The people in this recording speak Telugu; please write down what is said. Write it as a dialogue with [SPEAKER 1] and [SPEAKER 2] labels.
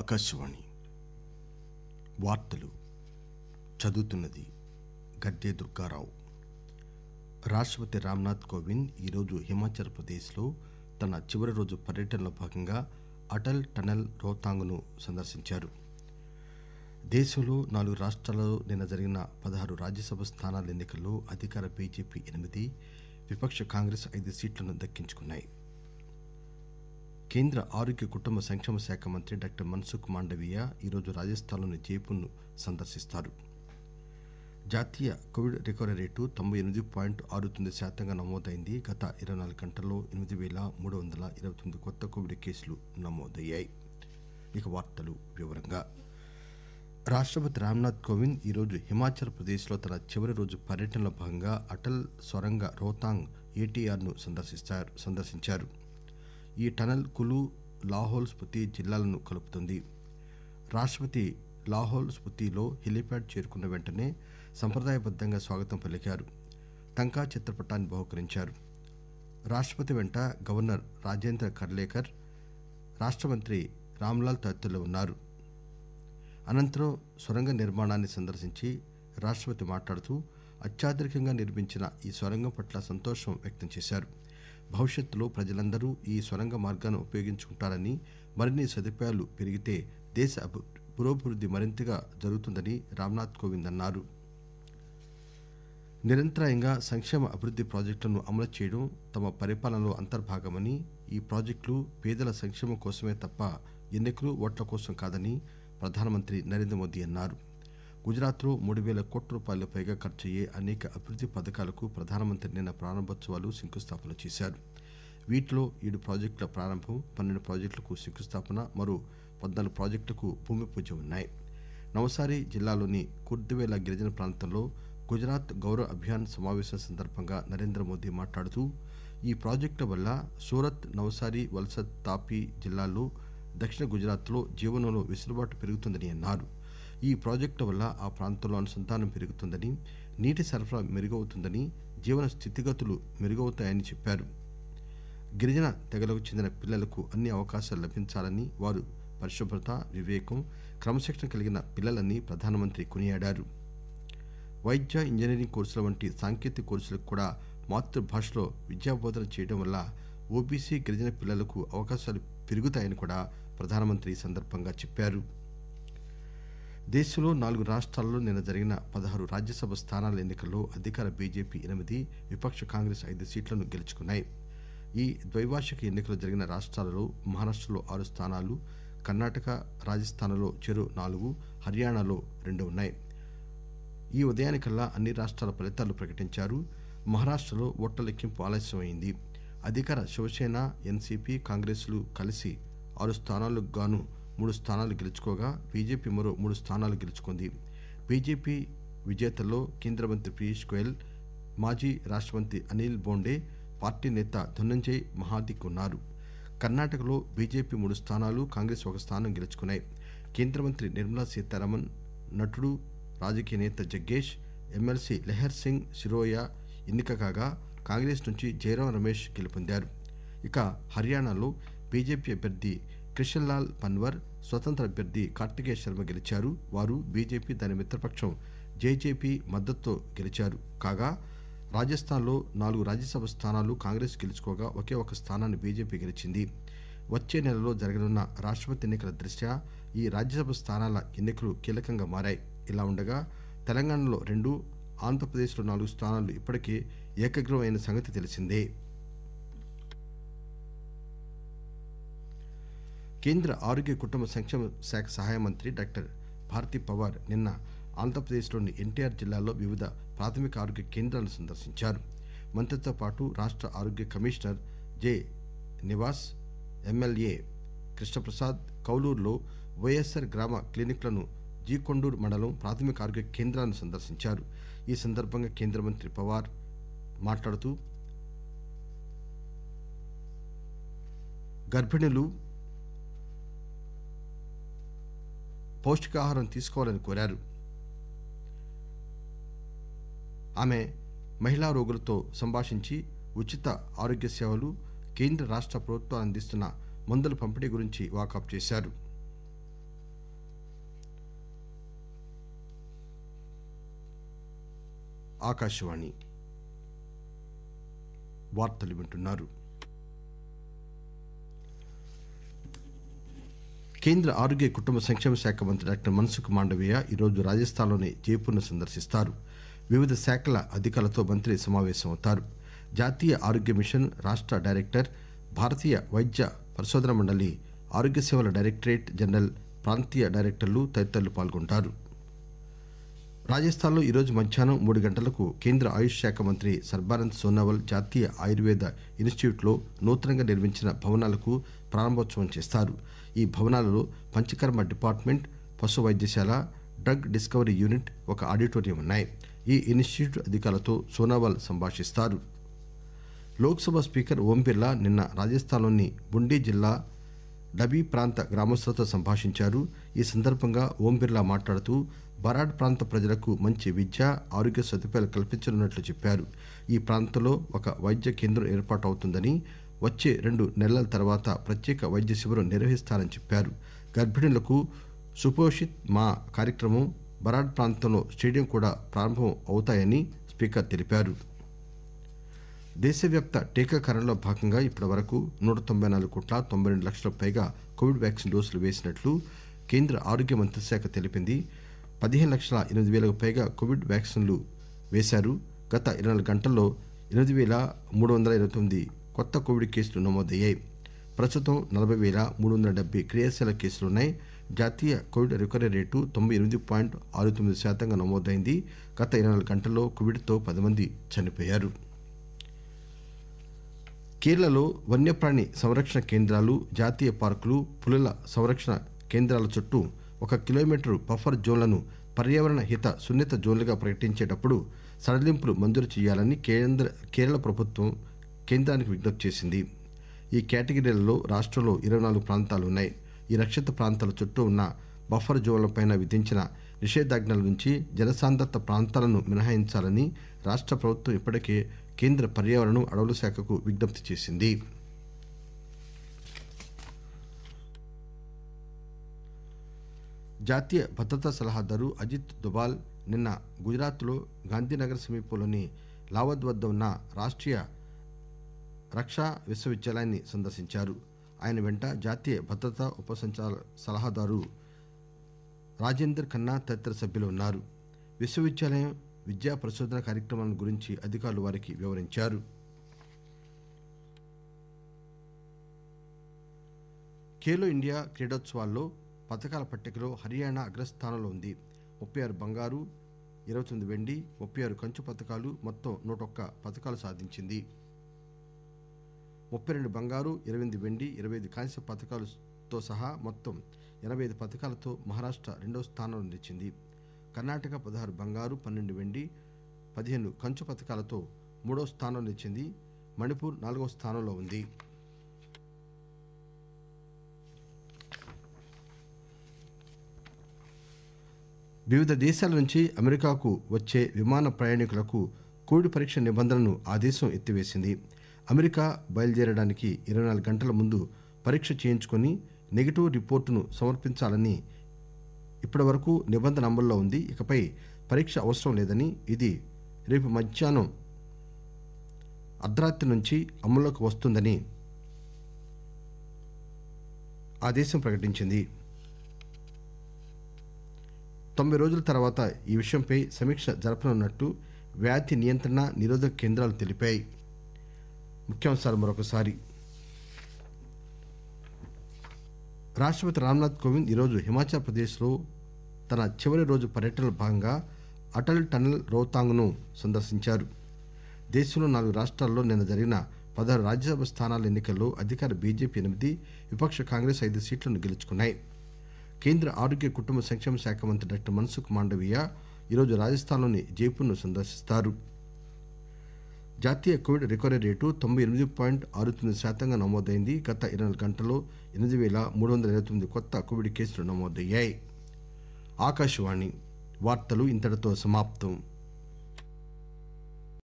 [SPEAKER 1] ఆకాశవాణి వార్తలు చదువుతున్నది గడ్డే దుర్గారావు రాష్ట్రపతి రామ్నాథ్ కోవింద్ ఈరోజు హిమాచల్ ప్రదేశ్లో తన చివరి రోజు పర్యటనలో భాగంగా అటల్ టనల్ రోహతాంగ్ను సందర్శించారు దేశంలో నాలుగు రాష్ట్రాలలో నిన్న జరిగిన పదహారు రాజ్యసభ స్థానాల ఎన్నికల్లో అధికార బీజేపీ ఎనిమిది విపక్ష కాంగ్రెస్ ఐదు సీట్లను దక్కించుకున్నాయి కేంద్ర ఆరోగ్య కుటుంబ సంక్షేమ శాఖ మంత్రి డాక్టర్ మన్సుఖ్ మాండవీయ ఈరోజు రాజస్థాన్లోని జైపూర్ను సందర్శిస్తారు జాతీయ కోవిడ్ రికవరీ రేటు తొంభై ఎనిమిది పాయింట్ ఆరు తొమ్మిది శాతంగా నమోదైంది గత ఇరవై నాలుగు గంటల్లో ఎనిమిది వేల మూడు వందల ఇరవై తొమ్మిది కొత్త కోవిడ్ కేసులు నమోదయ్యాయి ఇక వార్తలు వివరంగా రాష్ట్రపతి రామ్నాథ్ కోవింద్ ఈరోజు హిమాచల్ ప్రదేశ్లో తన చివరి రోజు పర్యటనలో భాగంగా అటల్ సొరంగ రోహతాంగ్ ఏటీఆర్ను సందర్శిస్తారు సందర్శించారు ఈ టనల్ కులు లాహోల్ స్పతి జిల్లాలను కలుపుతుంది రాష్ట్రపతి లాహోల్ స్పతిలో హెలీప్యాడ్ చేరుకున్న వెంటనే సంప్రదాయబద్దంగా స్వాగతం పలికారు తంకా చిత్రపటాన్ని బహుకరించారు రాష్ట్రపతి వెంట గవర్నర్ రాజేంద్ర కర్లేకర్ రాష్ట్ర మంత్రి రామ్లాల్ తదితరులు ఉన్నారు అనంతరం సొరంగ నిర్మాణాన్ని సందర్శించి రాష్ట్రపతి మాట్లాడుతూ అత్యాధునికంగా నిర్మించిన ఈ సొరంగం పట్ల సంతోషం వ్యక్తం చేశారు భవిష్యత్తులో ప్రజలందరూ ఈ సొరంగ మార్గాన్ని ఉపయోగించుకుంటారని మరిన్ని సదుపాయాలు పెరిగితే దేశ పురోభివృద్ది మరింతగా జరుగుతుందని రామ్నాథ్ కోవింద్ అన్నారు నిరంతరాయంగా సంక్షేమ అభివృద్ది ప్రాజెక్టులను అమలు చేయడం తమ పరిపాలనలో అంతర్భాగమని ఈ ప్రాజెక్టులు పేదల సంక్షేమం కోసమే తప్ప ఎన్నికలు ఓట్ల కోసం కాదని ప్రధానమంత్రి నరేంద్ర మోదీ అన్నారు గుజరాత్లో మూడు వేల కోట్ల రూపాయలు పైగా ఖర్చయ్యే అనేక అభివృద్ది పథకాలకు ప్రధానమంత్రి నిన్న ప్రారంభోత్సవాలు శంకుస్థాపన చేశారు వీటిలో ఏడు ప్రాజెక్టుల ప్రారంభం పన్నెండు ప్రాజెక్టులకు శంకుస్థాపన మరో పద్నాలుగు ప్రాజెక్టులకు భూమి పూజ ఉన్నాయి నవసారి జిల్లాలోని కుర్దువేల గిరిజన ప్రాంతంలో గుజరాత్ గౌరవ అభియాన్ సమాపేశం సందర్భంగా నరేంద్ర మోదీ మాట్లాడుతూ ఈ ప్రాజెక్టుల వల్ల సూరత్ నవసారి వలస తాపీ జిల్లాల్లో దక్షిణ గుజరాత్లో జీవనంలో వెసులుబాటు పెరుగుతుందని అన్నారు ఈ ప్రాజెక్టు వల్ల ఆ ప్రాంతంలో అనుసంధానం పెరుగుతుందని నీటి సరఫరా మెరుగవుతుందని జీవన స్థితిగతులు మెరుగవుతాయని చెప్పారు గిరిజన తెగలకు చెందిన పిల్లలకు అన్ని అవకాశాలు లభించాలని వారు పరిశుభ్రత వివేకం క్రమశిక్షణ కలిగిన పిల్లలని ప్రధానమంత్రి కొనియాడారు వైద్య ఇంజనీరింగ్ కోర్సుల వంటి సాంకేతిక కోర్సులకు కూడా మాతృభాషలో విద్యాబోధన చేయడం వల్ల ఓబీసీ గిరిజన పిల్లలకు అవకాశాలు పెరుగుతాయని కూడా ప్రధానమంత్రి సందర్భంగా చెప్పారు దేశంలో నాలుగు రాష్ట్రాల్లో నిన్న జరిగిన పదహారు రాజ్యసభ స్థానాల ఎన్నికల్లో అధికార బీజేపీ ఎనిమిది విపక్ష కాంగ్రెస్ ఐదు సీట్లను గెలుచుకున్నాయి ఈ ద్వైవార్షిక ఎన్నికలు జరిగిన రాష్ట్రాలలో మహారాష్టలో ఆరు స్థానాలు కర్ణాటక రాజస్థాన్లో చెరు నాలుగు హర్యానాలో రెండు ఉన్నాయి ఈ ఉదయానికల్లా అన్ని రాష్ట్రాల ఫలితాలు ప్రకటించారు మహారాష్టలో ఓట్ల లెక్కింపు ఆలస్యమైంది అధికార శివసేన ఎన్సీపీ కాంగ్రెస్లు కలిసి ఆరు స్థానాలకు గాను మూడు స్థానాలు గెలుచుకోగా బీజేపీ మరో మూడు స్థానాలు గెలుచుకుంది బీజేపీ విజేతల్లో కేంద్ర మంత్రి పీయూష్ గోయల్ మాజీ రాష్టమంత్రి అనిల్ బోండే పార్టీ నేత ధనంజయ్ మహాదిక్ ఉన్నారు కర్ణాటకలో బీజేపీ మూడు స్థానాలు కాంగ్రెస్ ఒక స్థానం గెలుచుకున్నాయి కేంద్ర మంత్రి నిర్మలా సీతారామన్ నటుడు రాజకీయ నేత జగ్గేష్ ఎమ్మెల్సీ లెహర్ సింగ్ శిరోయ ఎన్నిక కాగా కాంగ్రెస్ నుంచి జయరాం రమేష్ గెలుపొందారు ఇక హర్యానాలో బీజేపీ అభ్యర్థి కిషన్ లాల్ పన్వర్ స్వతంత్ర అభ్యర్థి కార్తికేయ శర్మ గెలిచారు వారు బీజేపీ దాని మిత్రపక్షం జేజేపీ మద్దతుతో గెలిచారు కాగా రాజస్థాన్లో నాలుగు రాజ్యసభ స్థానాలు కాంగ్రెస్ గెలుచుకోగా ఒకే ఒక స్థానాన్ని బీజేపీ గెలిచింది వచ్చే నెలలో జరగనున్న రాష్ట్రపతి ఎన్నికల దృష్ట్యా ఈ రాజ్యసభ స్థానాల ఎన్నికలు కీలకంగా మారాయి ఇలా ఉండగా తెలంగాణలో రెండు ఆంధ్రప్రదేశ్లో నాలుగు స్థానాలు ఇప్పటికే ఏకగ్రవం అయిన సంగతి తెలిసిందే కేంద్ర ఆరోగ్య కుటుంబ సంక్షేమ శాఖ సహాయ మంత్రి డాక్టర్ భారతీ పవార్ నిన్న ఆంధ్రప్రదేశ్లోని ఎన్టీఆర్ జిల్లాలో వివిధ ప్రాథమిక ఆరోగ్య కేంద్రాలను సందర్శించారు మంత్రితో పాటు రాష్ట ఆరోగ్య commissioner J Nivas MLA Krishnaprasad కౌలూరులో వైఎస్ఆర్ గ్రామ క్లినిక్లను జీకొండూరు మండలం ప్రాథమిక ఆరోగ్య కేంద్రాలను సందర్శించారు ఈ సందర్భంగా కేంద్ర మంత్రి పవార్ మాట్లాడుతూ గర్భిణులు పౌష్టికాహారం తీసుకోవాలని కోరారు ఆమె మహిళా రోగులతో సంభాషించి ఉచిత ఆరోగ్య సేవలు కేంద్ర రాష్ట్ర ప్రభుత్వాలు అందిస్తున్న మందుల పంపిణీ గురించి వాకప్ చేశారు ఆకాశవాణి వార్తలు వింటున్నారు కేంద్ర ఆరోగ్య కుటుంబ సంక్షేమ శాఖ మంత్రి డాక్టర్ మన్సుఖ్ మాండవీయ ఈరోజు రాజస్థాన్లోని జైపూర్ను సందర్శిస్తారు వివిధ శాఖల అధికారులతో మంత్రి సమావేశమవుతారు జాతీయ ఆరోగ్య మిషన్ రాష్ట డైరెక్టర్ భారతీయ వైద్య పరిశోధన మండలి ఆరోగ్య సేవల డైరెక్టరేట్ జనరల్ ప్రాంతీయ డైరెక్టర్లు తదితరులు పాల్గొంటారు రాజస్థాన్లో ఈరోజు మధ్యాహ్నం మూడు గంటలకు కేంద్ర ఆయుష్ శాఖ మంత్రి సర్బానంద్ సోనోవాల్ జాతీయ ఆయుర్వేద ఇన్స్టిట్యూట్లో నూతనంగా నిర్మించిన భవనాలకు ప్రారంభోత్సవం చేస్తారు ఈ భవనాలలో పంచకర్మ డిపార్ట్మెంట్ పశు వైద్యశాల డ్రగ్ డిస్కవరీ యూనిట్ ఒక ఆడిటోరియం ఉన్నాయి ఈ ఇన్స్టిట్యూట్ అధికారులతో సోనోవాల్ సంభాషిస్తారు లోక్సభ స్పీకర్ ఓం బిర్లా నిన్న రాజస్థాన్లోని బుండీ జిల్లా డబీ ప్రాంత గ్రామస్తులతో సంభాషించారు ఈ సందర్భంగా ఓం బిర్లా మాట్లాడుతూ బరాడ్ ప్రాంత ప్రజలకు మంచి విద్య ఆరోగ్య సదుపాయాలు కల్పించనున్నట్లు చెప్పారు ఈ ప్రాంతంలో ఒక వైద్య కేంద్రం ఏర్పాటు అవుతుందని వచ్చే రెండు నెలల తర్వాత ప్రత్యేక వైద్య శిబిరం నిర్వహిస్తారని చెప్పారు గర్భిణులకు సుపోషిత్ మా కార్యక్రమం బరాడ్ ప్రాంతంలో స్టేడియం కూడా ప్రారంభం అవుతాయని స్పీకర్ తెలిపారు దేశవ్యాప్త టీకాకరణలో భాగంగా ఇప్పటి వరకు నూట తొంభై నాలుగు కోట్ల తొంభై రెండు లక్షలకు పైగా కోవిడ్ వ్యాక్సిన్ డోసులు వేసినట్లు కేంద్ర ఆరోగ్య మంత్రిశాఖ తెలిపింది పదిహేను లక్షల ఎనిమిది వేలకు పైగా కోవిడ్ వ్యాక్సిన్లు వేశారు గత ఇరవై నాలుగు గంటల్లో ఎనిమిది వేల మూడు వందల ఇరవై తొమ్మిది కొత్త కోవిడ్ కేసులు నమోదయ్యాయి ప్రస్తుతం నలభై పేల మూడు వందల డెబ్బై క్రియాశీల కేసులున్నాయి జాతీయ కోవిడ్ రికవరీ రేటు తొంభై ఎనిమిది పాయింట్ ఆరు తొమ్మిది శాతంగా నమోదైంది గత ఇరవై నాలుగు గంటల్లో కోవిడ్తో పది మంది చనిపోయారు కేరళలో వన్యప్రాణి సంరక్షణ కేంద్రాలు జాతీయ పార్కులు పులుల సంరక్షణ కేంద్రాల చుట్టూ ఒక కిలోమీటరు బఫర్ జోన్లను పర్యావరణ హిత సున్నిత జోన్లుగా ప్రకటించేటప్పుడు సడలింపులు మంజూరు చేయాలని కేంద్ర కేరళ ప్రభుత్వం కేంద్రానికి విజ్ఞప్తి చేసింది ఈ కేటగిరీలలో రాష్టంలో ఇరవై నాలుగు ప్రాంతాలు ఉన్నాయి ఈ రక్షిత ప్రాంతాల చుట్టూ ఉన్న బఫర్ జోన్లపై విధించిన నిషేధాజ్ఞల నుంచి జనసాంద్రత ప్రాంతాలను మినహాయించాలని రాష్ట్ర ప్రభుత్వం ఇప్పటికే కేంద్ర పర్యావరణం అడవుల శాఖకు విజ్ఞప్తి చేసింది జాతీయ భద్రతా సలహాదారు అజిత్ దుబాల్ నిన్న గుజరాత్లో గాంధీనగర్ సమీపంలోని లావద్ వద్ద ఉన్న రాష్ట్రీయ రక్షా విశ్వవిద్యాలయాన్ని సందర్శించారు ఆయన వెంట జాతీయ భద్రతా ఉపసంచాల సలహాదారు రాజేందర్ ఖన్నా తదితర సభ్యులు ఉన్నారు విశ్వవిద్యాలయం విద్యా పరిశోధన కార్యక్రమాల గురించి అధికారులు వారికి వివరించారు ఖేలో ఇండియా క్రీడోత్సవాల్లో పథకాల పట్టికలో హర్యానా అగ్రస్థానంలో ఉంది ముప్పై ఆరు బంగారు ఇరవై తొమ్మిది వెండి ముప్పై ఆరు కంచు పథకాలు మొత్తం నూట ఒక్క పథకాలు సాధించింది ముప్పై రెండు బంగారు ఇరవై వెండి ఇరవై ఐదు కాంస్య పథకాలతో సహా మొత్తం ఇరవై ఐదు పథకాలతో మహారాష్ట రెండవ స్థానంలో నిలిచింది కర్ణాటక పదహారు బంగారు పన్నెండు వెండి పదిహేను కంచు పథకాలతో మూడవ స్థానంలో నిలిచింది మణిపూర్ నాలుగవ స్థానంలో ఉంది వివిధ దేశాల నుంచి అమెరికాకు వచ్చే విమాన ప్రయాణికులకు కోవిడ్ పరీక్ష నిబంధనలను ఆ దేశం ఎత్తివేసింది అమెరికా బయలుదేరడానికి ఇరవై నాలుగు గంటల ముందు పరీక్ష చేయించుకుని నెగిటివ్ రిపోర్టును సమర్పించాలని ఇప్పటివరకు నిబంధన అమల్లో ఉంది ఇకపై పరీక్ష అవసరం లేదని ఇది రేపు మధ్యాహ్నం అర్ధరాత్రి నుంచి అమల్లోకి వస్తుందని ఆ దేశం ప్రకటించింది తొంభై రోజుల తర్వాత ఈ విషయంపై సమీక్ష జరపనున్నట్టు వ్యాధి నియంత్రణ నిరోధక కేంద్రాలు తెలిపాయి ముఖ్యాంశాలు మరొకసారి రాష్టపతి రామ్నాథ్ కోవింద్ ఈరోజు హిమాచల్ ప్రదేశ్లో తన చివరి రోజు పర్యటనలో భాగంగా అటల్ టనల్ రోహతాంగ్ను సందర్శించారు దేశంలో నాలుగు రాష్ట్రాల్లో నిన్న జరిగిన పదహారు రాజ్యసభ స్థానాల ఎన్నికల్లో అధికార బీజేపీ ఎనిమిది విపక్ష కాంగ్రెస్ ఐదు సీట్లను గెలుచుకున్నాయి కేంద్ర ఆరోగ్య కుటుంబ సంక్షేమ శాఖ మంత్రి డాక్టర్ మన్సుఖ్ మాండవీయ ఈరోజు రాజస్థాన్లోని జైపూర్ను సందర్శిస్తారు జాతీయ కోవిడ్ రికవరీ రేటు తొంభై ఎనిమిది పాయింట్ ఆరు తొమ్మిది శాతంగా నమోదైంది గత ఇరవై నాలుగు గంటల్లో ఎనిమిది వేల మూడు వందల ఇరవై తొమ్మిది కొత్త కోవిడ్ కేసులు నమోదయ్యాయి ఆకాశవాణి వార్తలు ఇంతటితో సమాప్తం